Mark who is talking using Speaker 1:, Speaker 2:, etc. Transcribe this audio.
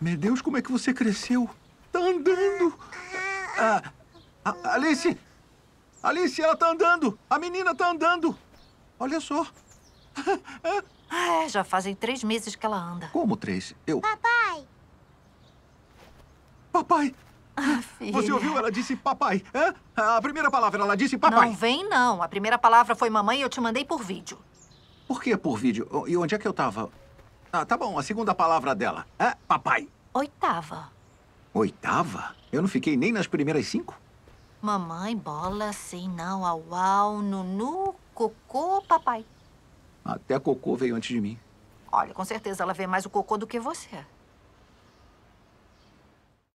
Speaker 1: Meu Deus, como é que você cresceu? Tá andando!
Speaker 2: Ah, Alice! Alice, ela tá andando! A menina tá andando! Olha só! Ah, é, já fazem três meses que ela anda.
Speaker 3: Como três?
Speaker 2: Eu... Papai!
Speaker 4: Papai! Ah, você ouviu? Ela disse papai. Hã? A primeira palavra, ela disse papai. Não vem, não. A primeira palavra foi mamãe e eu te mandei por vídeo.
Speaker 3: Por que por vídeo? E onde é que eu tava? Ah, tá bom. A segunda palavra dela é papai.
Speaker 5: Oitava.
Speaker 3: Oitava? Eu não fiquei nem nas primeiras cinco?
Speaker 5: Mamãe, bola, sim, não, au, au, nunu, cocô, papai.
Speaker 6: Até cocô veio antes de mim.
Speaker 5: Olha, com certeza
Speaker 4: ela vê mais o cocô do que você.